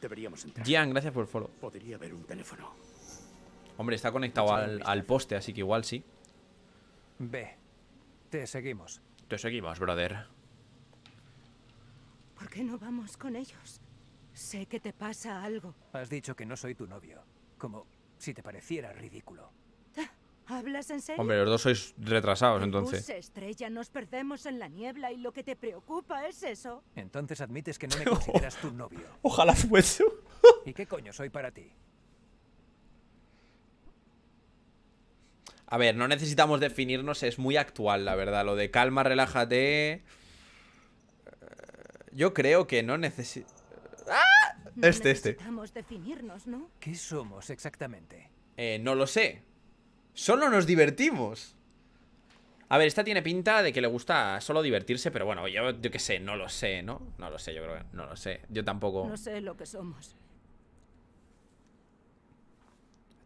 Deberíamos entrar. gracias por el Podría un teléfono. Hombre, está conectado al, al, poste, así que igual sí. Ve, te seguimos. Te seguimos, brother. ¿Por qué no vamos con ellos? Sé que te pasa algo. Has dicho que no soy tu novio. Como si te pareciera ridículo. ¿Hablas en serio? Hombre, los dos sois retrasados entonces. Bus, estrella, nos perdemos en la niebla y lo que te preocupa es eso. Entonces admites que no me oh. consideras tu novio. Ojalá fuese. ¿Y qué coño soy para ti? A ver, no necesitamos definirnos, es muy actual, la verdad. Lo de calma, relájate. Eh, yo creo que no necesi... ¡Ah! Este, este. Definirnos, ¿no? ¿Qué somos exactamente? Eh, no lo sé. Solo nos divertimos. A ver, esta tiene pinta de que le gusta solo divertirse, pero bueno, yo, yo qué sé, no lo sé, ¿no? No lo sé, yo creo que no lo sé. Yo tampoco. No sé lo que somos.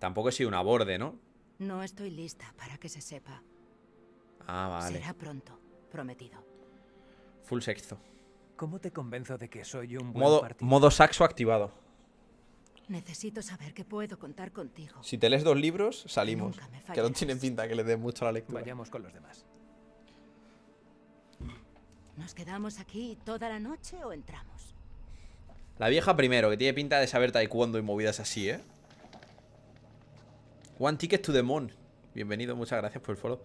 Tampoco he sido una borde, ¿no? No estoy lista para que se sepa. Ah, vale. Será pronto, prometido. Full sexo ¿Cómo te convenzo de que soy un modo, Modo saxo activado. Necesito saber que puedo contar contigo. Si te lees dos libros, salimos. Que no tiene pinta que le dé mucho a la lectura. Vayamos con los demás. ¿Nos quedamos aquí toda la noche o entramos? La vieja primero, que tiene pinta de saber taekwondo y movidas así, ¿eh? One ticket to the moon. Bienvenido, muchas gracias por el follow.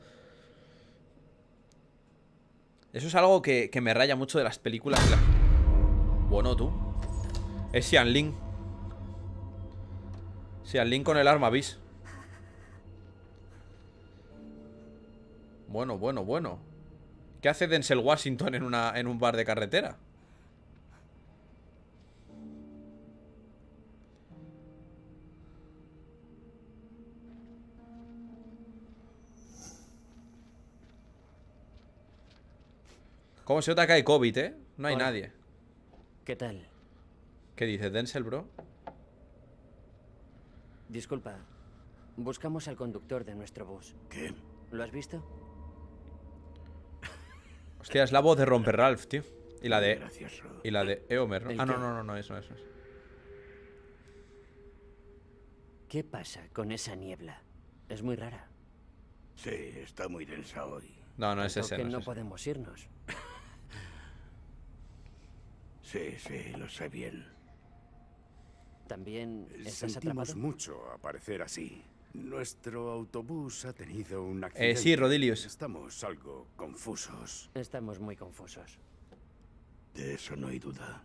Eso es algo que, me raya mucho de las películas. Bueno, tú. Es Xianling. Sí, al link con el arma, bis. Bueno, bueno, bueno. ¿Qué hace Denzel Washington en, una, en un bar de carretera? ¿Cómo se nota que hay COVID, eh? No hay nadie. ¿Qué tal? ¿Qué dices, Denzel, bro? Disculpa. Buscamos al conductor de nuestro bus. ¿Qué? ¿Lo has visto? Hostia, es la voz de Romper Ralph, tío. Y la de. Y la de Eomer. Eh, ¿no? Ah, no, no, no, no, eso no, eso es. ¿Qué pasa con esa niebla? Es muy rara. Sí, está muy densa hoy. No, no es ese ese. Que no, no podemos irnos. sí, sí, lo sé bien. ¿También eh, estás Sentimos mucho aparecer así. Nuestro autobús ha tenido un eh, accidente. Eh, sí, Rodilius. Estamos algo confusos. Estamos muy confusos. De eso no hay duda.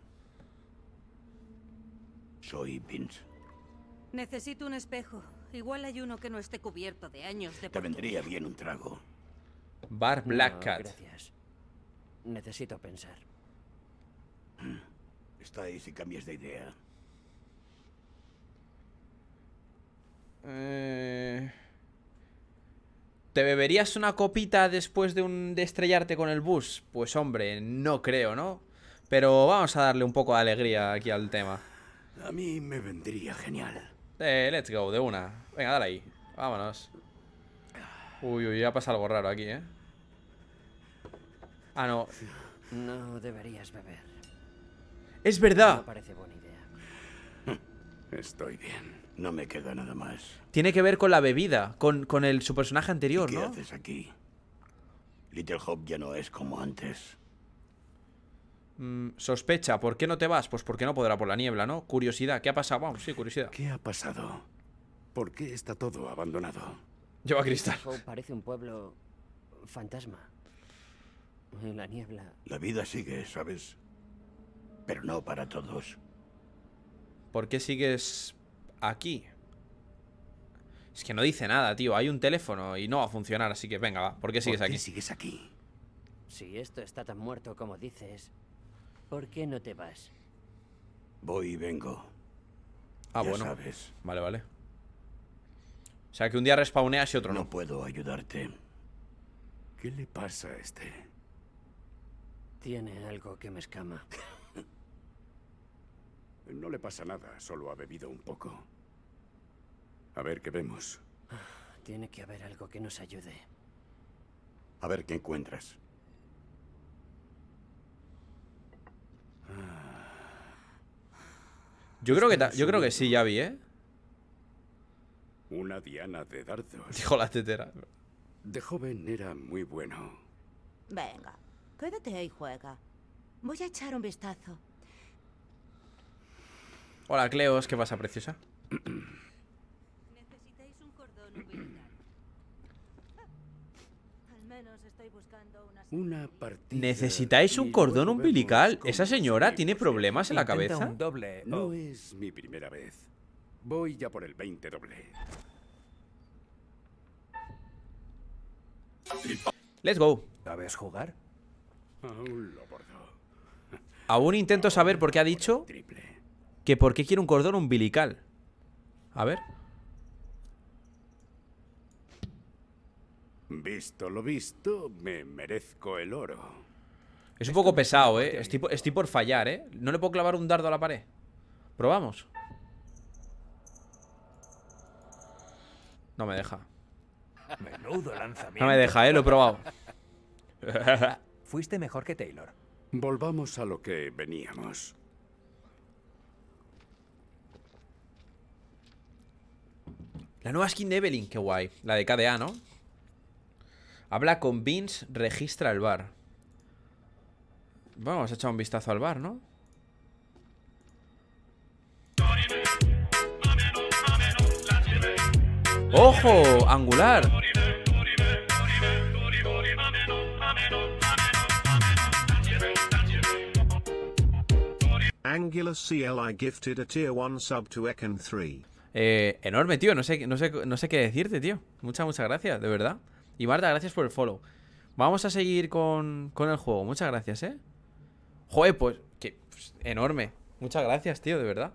Soy Vince. Necesito un espejo. Igual hay uno que no esté cubierto de años de Te vendría bien un trago. Bar Black Gracias. Necesito pensar. Hmm. Está ahí si cambias de idea. ¿Te beberías una copita después de, un, estrellarte con el bus? Pues hombre, no creo, ¿no? Pero vamos a darle un poco de alegría aquí al tema. A mí me vendría genial. Eh, let's go, de una. Venga, dale ahí. Vámonos. Uy, uy, ya pasa algo raro aquí, ¿eh? Ah, no. No deberías beber. ¡Es verdad! parece buena idea. Estoy bien. No me queda nada más. Tiene que ver con la bebida, con, con el, su personaje anterior, ¿Y ¿qué haces aquí? Little Hope ya no es como antes. Mm, sospecha, ¿por qué no te vas? Pues porque no podrá por la niebla, ¿no? Curiosidad, ¿qué ha pasado? Vamos, sí, curiosidad. ¿Qué ha pasado? ¿Por qué está todo abandonado? Lleva cristal. parece un pueblo fantasma. la niebla. La vida sigue, ¿sabes? Pero no para todos. ¿Por qué sigues aquí. Es que no dice nada, tío. Hay un teléfono y no va a funcionar, así que venga, va. ¿Por qué sigues aquí? sigues aquí? Si esto está tan muerto como dices, ¿por qué no te vas? Voy y vengo. Ah, bueno. Sabes. Vale, vale. O sea, que un día respawneas y otro no. No puedo ayudarte. ¿Qué le pasa a este? Tiene algo que me escama. No le pasa nada, solo ha bebido un poco. A ver qué vemos. tiene que haber algo que nos ayude. A ver qué encuentras. Yo creo que yo creo que sí, ya vi, ¿eh? Una diana de dardos. Dijo la tetera. De joven era muy bueno. Venga, quédate y juega. Voy a echar un vistazo. Hola, Cleos, ¿qué pasa, preciosa? Necesitáis un cordón umbilical. Al menos estoy buscando una, ¿Necesitáis un cordón umbilical? ¿Esa señora tiene problemas en la cabeza? doble. No oh. es mi primera vez. Voy ya por el 20 doble. Let's go. ¿Sabes jugar? Aún lo bordo. Aún intento saber por qué ha dicho. Triple. ¿Que por qué quiere un cordón umbilical? A ver. Visto lo visto, me merezco el oro. Es un poco pesado, ¿eh? Estoy, por fallar, ¿eh? No le puedo clavar un dardo a la pared. Probamos. No me deja. Menudo lanzamiento. No me deja, ¿eh? Lo he probado. Fuiste mejor que Taylor. Volvamos a lo que veníamos. La nueva skin de Evelyn, qué guay. La de KDA, ¿no? Habla con Vince, registra el bar. Vamos a echar un vistazo al bar, ¿no? ¡Ojo! ¡Angular! Angular CLI gifted a tier 1 sub to eken 3. Eh, enorme, tío. No sé, no, sé, no sé qué decirte, tío. Muchas, muchas gracias, de verdad. Y Marta, gracias por el follow. Vamos a seguir con, el juego. Muchas gracias, ¿eh? Joder, pues, que, pues, enorme. Muchas gracias, tío, de verdad.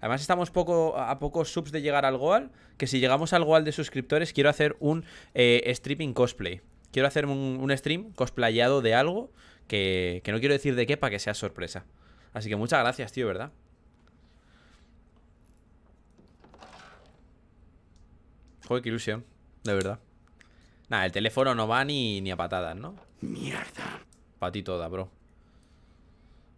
Además estamos poco, a pocos subs de llegar al Goal, que si llegamos al Goal de suscriptores quiero hacer un eh, streaming cosplay. Quiero hacer un, stream cosplayado de algo que, que, no quiero decir de qué para que sea sorpresa. Así que muchas gracias, tío, ¿verdad? Joder, qué ilusión, de verdad. Nada, el teléfono no va ni, ni a patadas, ¿no? Mierda. Para ti toda, bro.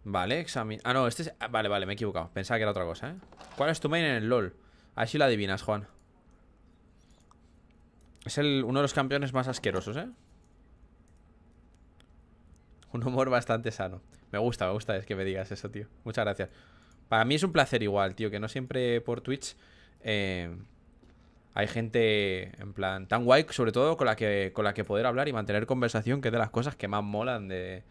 Vale, examen. Ah, no, este es. Ah, vale, vale, me he equivocado. Pensaba que era otra cosa, ¿eh? ¿Cuál es tu main en el LOL? si lo adivinas, Juan. Es el, uno de los campeones más asquerosos, ¿eh? Un humor bastante sano. Me gusta, me gusta es que me digas eso, tío. Muchas gracias. Para mí es un placer igual, tío, que no siempre por Twitch eh, hay gente en plan tan guay, sobre todo con la que, con la que poder hablar y mantener conversación, que es de las cosas que más molan de,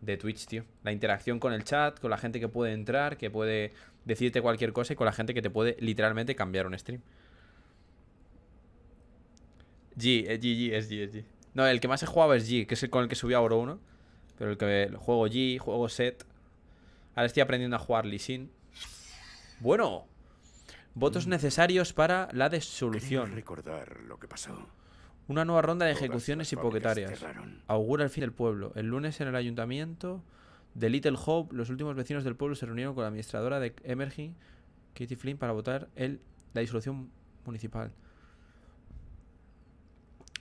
de Twitch, tío. La interacción con el chat, con la gente que puede entrar, que puede decirte cualquier cosa y con la gente que te puede literalmente cambiar un stream. G, es eh, G, G, es G, es G. No, el que más he jugado es G, que es el con el que subí a Oro 1. Pero el que juego G, juego set. Ahora estoy aprendiendo a jugar Lee Sin. Bueno, Votos mm. necesarios para la desolución. Una nueva ronda de ejecuciones hipoquetarias. Augura el fin del pueblo. El lunes en el ayuntamiento de Little Hope, los últimos vecinos del pueblo se reunieron con la administradora de Emergy, Katie Flynn, para votar la disolución municipal.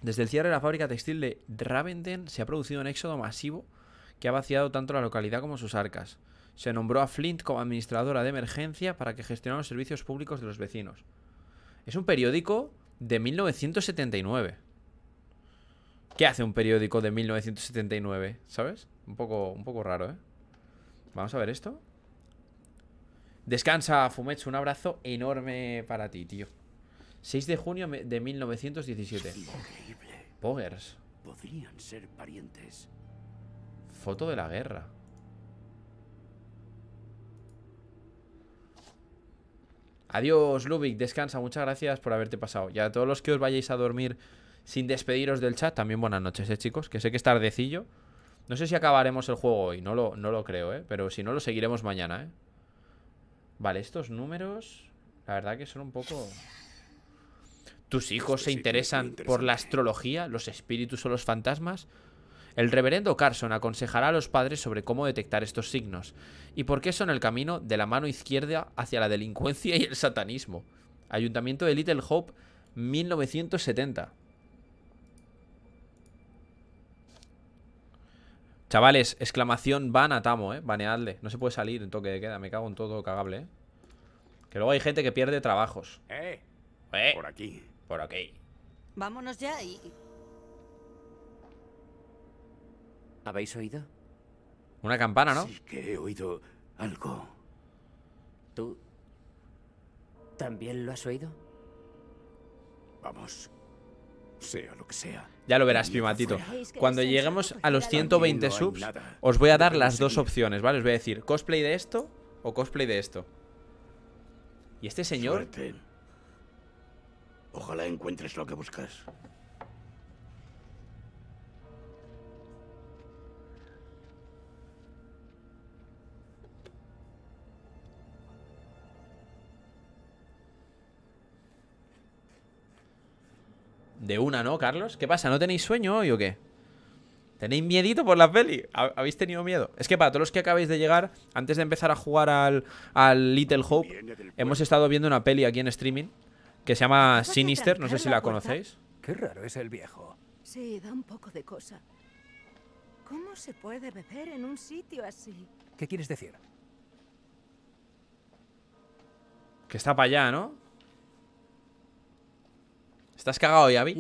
Desde el cierre de la fábrica textil de Ravenden se ha producido un éxodo masivo que ha vaciado tanto la localidad como sus arcas se nombró a Flint como administradora de emergencia para que gestionara los servicios públicos de los vecinos. Es un periódico de 1979. ¿Qué hace un periódico de 1979? ¿Sabes? Un poco, un poco raro, ¿eh? Vamos a ver esto. Descansa, Fumetsu. Un abrazo enorme para ti, tío. 6 de junio de 1917. Poggers Podrían ser parientes. Foto de la guerra. Adiós, Lubic, descansa, muchas gracias por haberte pasado. Y a todos los que os vayáis a dormir sin despediros del chat, también buenas noches, eh, chicos, que sé que es tardecillo. No sé si acabaremos el juego hoy, no lo, no lo creo, ¿eh? Pero si no, lo seguiremos mañana, ¿eh? Vale, estos números, la verdad que son un poco... ¿Tus hijos se interesan por la astrología, los espíritus o los fantasmas? El reverendo Carson aconsejará a los padres sobre cómo detectar estos signos y por qué son el camino de la mano izquierda hacia la delincuencia y el satanismo. Ayuntamiento de Little Hope, 1970. Chavales, exclamación van a Tamo, eh. Baneadle. No se puede salir en toque de queda. Me cago en todo cagable, eh. Que luego hay gente que pierde trabajos. Eh. eh. Por aquí. Por aquí. Vámonos ya y ¿Habéis oído? Una campana, ¿no? Sí, que he oído algo. ¿Tú también lo has oído? Vamos, sea lo que sea. Ya lo verás, primatito. Cuando lleguemos a los 120 subs, os voy a dar las dos opciones, ¿vale? Os voy a decir cosplay de esto o cosplay de esto. Y este señor... Ojalá encuentres lo que buscas. De una, ¿no, Carlos? ¿Qué pasa? ¿No tenéis sueño hoy o qué? ¿Tenéis miedito por la peli? ¿Habéis tenido miedo? Es que para todos los que acabáis de llegar, antes de empezar a jugar al, Little Hope, hemos estado viendo una peli aquí en streaming que se llama Sinister, no sé si la conocéis. Qué raro es el viejo. Sí, da un poco de cosa. ¿Cómo se puede beber en un sitio así? ¿Qué quieres decir? Que está para allá, ¿no? ¿Estás cagado, Yavi?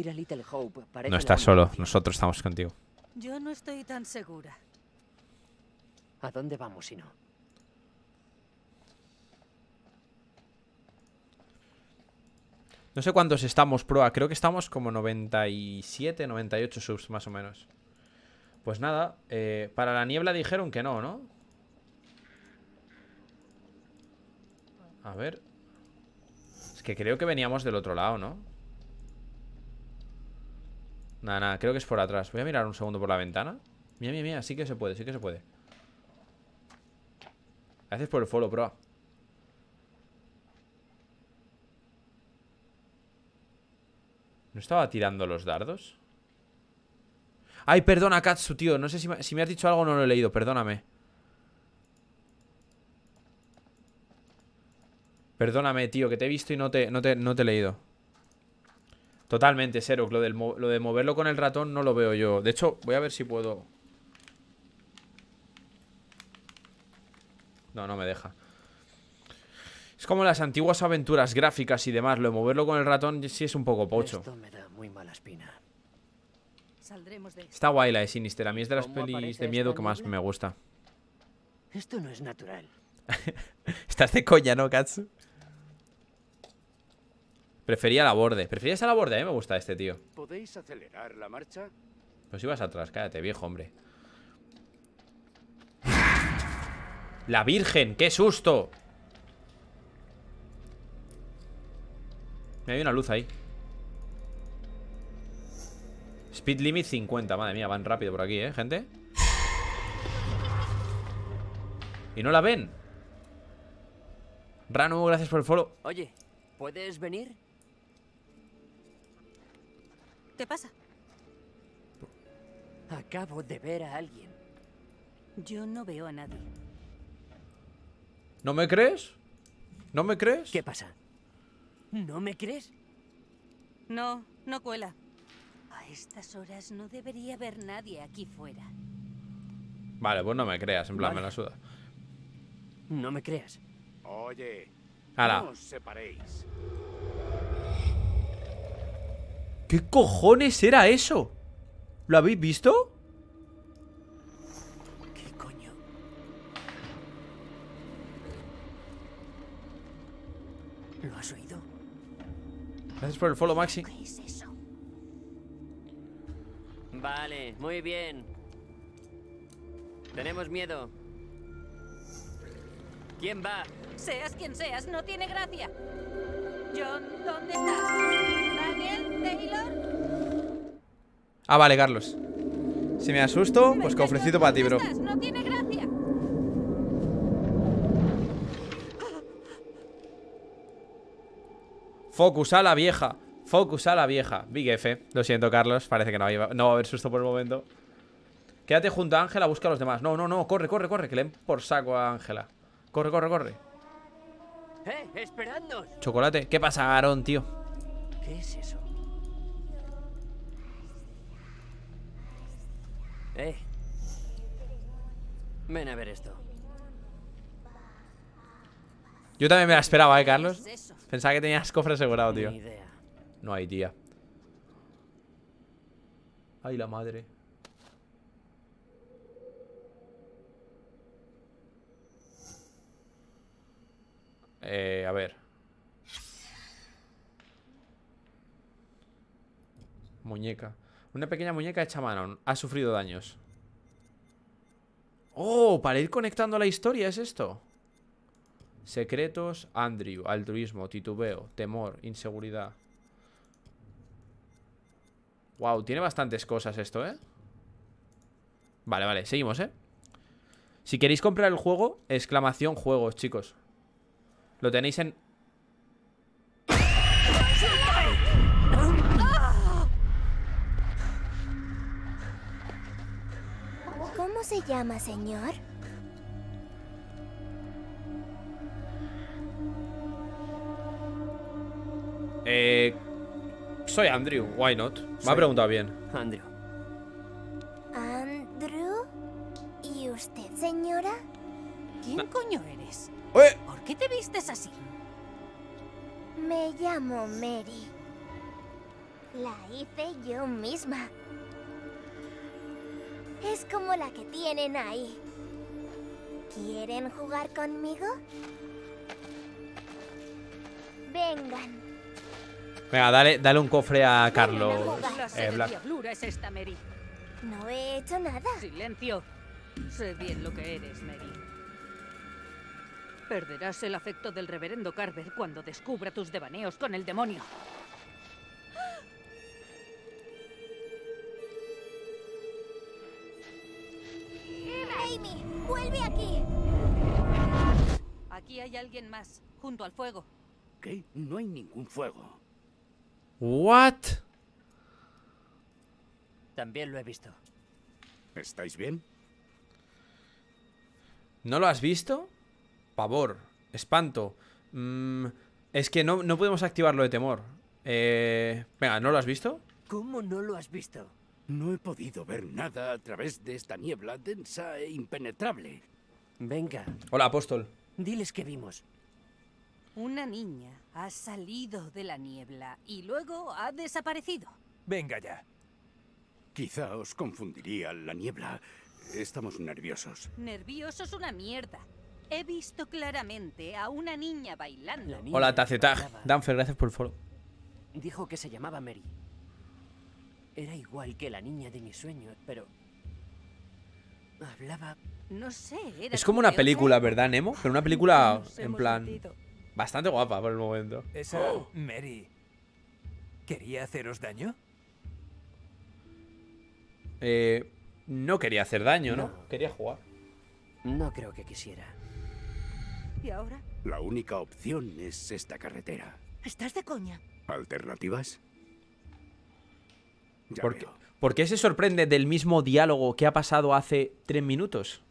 No estás solo, nosotros estamos contigo. Yo no estoy tan segura. ¿A dónde vamos si no? No sé cuántos estamos, proa. Creo que estamos como 97, 98 subs, más o menos. Pues nada, eh, para la niebla dijeron que no, ¿no? A ver. Es que creo que veníamos del otro lado, ¿no? Nada, nada, creo que es por atrás Voy a mirar un segundo por la ventana Mira, mira, mira, sí que se puede, sí que se puede Gracias por el follow, proa ¿No estaba tirando los dardos? Ay, perdona, Katsu, tío No sé si me, si has dicho algo no lo he leído, perdóname Perdóname, tío, que te he visto y no te, no te, no te he leído Totalmente, Xerox. Lo, de moverlo con el ratón no lo veo yo. De hecho, voy a ver si puedo... No, no me deja. Es como las antiguas aventuras gráficas y demás. Lo de moverlo con el ratón sí es un poco pocho. muy Está guay la de Sinister. A mí es de las pelis de miedo que más me gusta. Esto no es natural. Estás de coña, ¿no, Katsu? Prefería la borde. Prefería esa la borde. A mí me gusta este, tío. ¿Podéis acelerar la marcha? Pues ibas atrás. Cállate, viejo, hombre. ¡La Virgen! ¡Qué susto! Me hay una luz ahí. Speed limit 50. Madre mía, van rápido por aquí, ¿eh, gente? ¿Y no la ven? Rano, gracias por el follow. Oye, ¿puedes venir? ¿Qué pasa? Acabo de ver a alguien. Yo no veo a nadie. ¿No me crees? ¿No me crees? ¿Qué pasa? ¿No me crees? No, no cuela. A estas horas no debería haber nadie aquí fuera. Vale, pues no me creas, en plan me la suda. No me creas. Oye, Ahora. no os separéis. ¿Qué cojones era eso? ¿Lo habéis visto? ¿Lo has oído? Gracias por el follow, Maxi. Vale, muy bien. Tenemos miedo. ¿Quién va? Seas quien seas, no tiene gracia. John, ¿dónde estás? Ah, vale, Carlos. Si me asusto, pues cofrecito para ti, bro. Focus a la vieja. Focus a la vieja. Big F. Lo siento, Carlos. Parece que no, no va a haber susto por el momento. Quédate junto a Ángela, busca a los demás. No, no, no. Corre, corre, corre. Que le por saco a Ángela. Corre, corre, corre. Eh, Chocolate. ¿Qué pasa, Aaron, tío? ¿Qué es eso? Eh. Ven a ver esto. Yo también me la esperaba, ¿eh, Carlos? Pensaba que tenías cofre asegurado, tío. No hay, tía. Ay, la madre. Eh, a ver. Muñeca. Una pequeña muñeca hecha a Ha sufrido daños. ¡Oh! Para ir conectando la historia es esto. Secretos, Andrew, altruismo, titubeo, temor, inseguridad. Wow, tiene bastantes cosas esto, ¿eh? Vale, vale, seguimos, ¿eh? Si queréis comprar el juego, exclamación juegos, chicos. Lo tenéis en ¿Cómo se llama, señor? Eh, soy Andrew, why not? Me ha preguntado bien. Andrew. Andrew? ¿Y usted, señora? ¿Quién ah. coño eres? Eh. ¿Por qué te vistes así? Me llamo Mary. La hice yo misma. Es como la que tienen ahí. ¿Quieren jugar conmigo? Vengan. Venga, dale, un cofre a Carlos. Eh, diablura Es esta, Mary. No he hecho nada. Silencio. Sé bien lo que eres, Mary. Perderás el afecto del reverendo Carver cuando descubra tus devaneos con el demonio. vuelve aquí. Aquí hay alguien más, junto al fuego. ¿Qué? No hay ningún fuego. What? También lo he visto. ¿Estáis bien? ¿No lo has visto? Pavor, espanto. Mm, es que no, no podemos activarlo de temor. Eh, venga, ¿no lo has visto? ¿Cómo no lo has visto? No he podido ver nada a través de esta niebla densa e impenetrable. Venga. Hola, apóstol. Diles que vimos. Una niña ha salido de la niebla y luego ha desaparecido. Venga ya. Quizá os confundiría la niebla. Estamos nerviosos. Nerviosos una mierda. He visto claramente a una niña bailando. Hola, Tacetag. Danfer, gracias por el foro. Dijo que se llamaba Mary. Era igual que la niña de mis sueños, pero... Hablaba... No sé, era Es como una película, ¿verdad, Nemo? Pero una película, en plan... Bastante guapa por el momento. Esa... ¡Oh! Mary... ¿Quería haceros daño? Eh, no quería hacer daño, ¿no? Quería jugar. No creo que quisiera. ¿Y ahora? La única opción es esta carretera. ¿Estás de coña? ¿Alternativas? ¿Por qué, se sorprende del mismo diálogo que ha pasado hace tres minutos?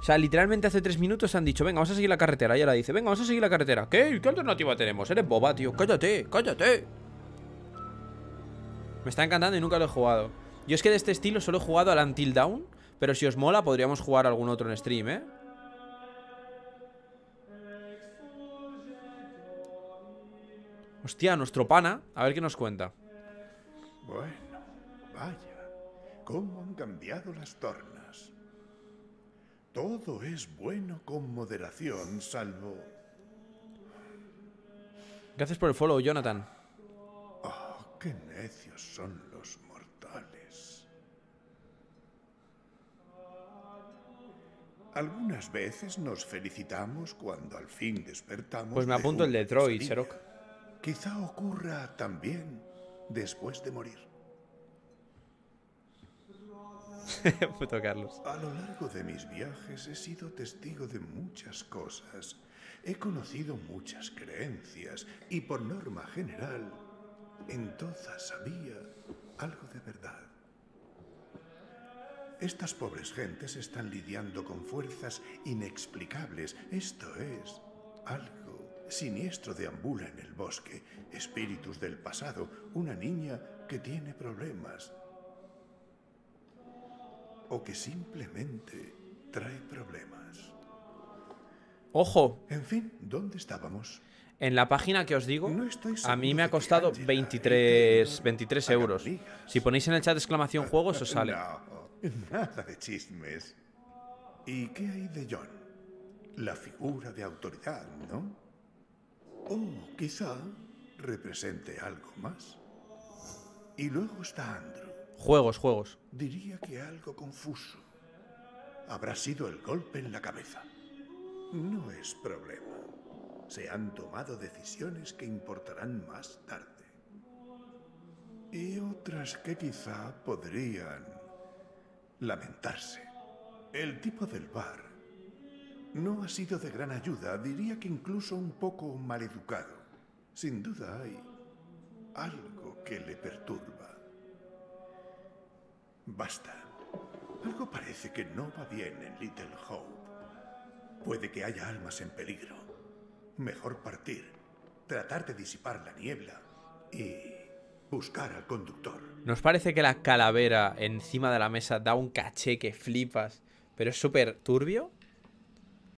O sea, literalmente hace tres minutos han dicho, venga, vamos a seguir la carretera. Y la dice, venga, vamos a seguir la carretera. ¿Qué? ¿Qué alternativa tenemos? Eres boba, tío. Cállate, cállate. Me está encantando y nunca lo he jugado. Yo es que de este estilo solo he jugado al Until Down, pero si os mola podríamos jugar algún otro en stream, ¿eh? Hostia, nuestro pana. A ver qué nos cuenta. Bueno, vaya, cómo han cambiado las tornas. Todo es bueno con moderación, salvo... Gracias por el follow, Jonathan. Oh, qué necios son los mortales. Algunas veces nos felicitamos cuando al fin despertamos. Pues me apunto de el Detroit, Quizá ocurra también después de morir. A lo largo de mis viajes he sido testigo de muchas cosas. He conocido muchas creencias y por norma general, en todas había algo de verdad. Estas pobres gentes están lidiando con fuerzas inexplicables. Esto es algo siniestro deambula en el bosque, espíritus del pasado, una niña que tiene problemas o que simplemente trae problemas. Ojo. En fin, ¿dónde estábamos? En la página que os digo, a mí me ha costado 23, 23 euros. Si ponéis en el chat exclamación juegos, os sale. nada de chismes. ¿Y qué hay de John? La figura de autoridad, ¿no? O oh, quizá represente algo más. Y luego está Andrew. Juegos, juegos. Diría que algo confuso. Habrá sido el golpe en la cabeza. No es problema. Se han tomado decisiones que importarán más tarde. Y otras que quizá podrían lamentarse. El tipo del bar no ha sido de gran ayuda, diría que incluso un poco maleducado. Sin duda hay algo que le perturba. Basta. Algo parece que no va bien en Little Hope. Puede que haya almas en peligro. Mejor partir, tratar de disipar la niebla y buscar al conductor. Nos parece que la calavera encima de la mesa da un caché que flipas, pero es súper turbio.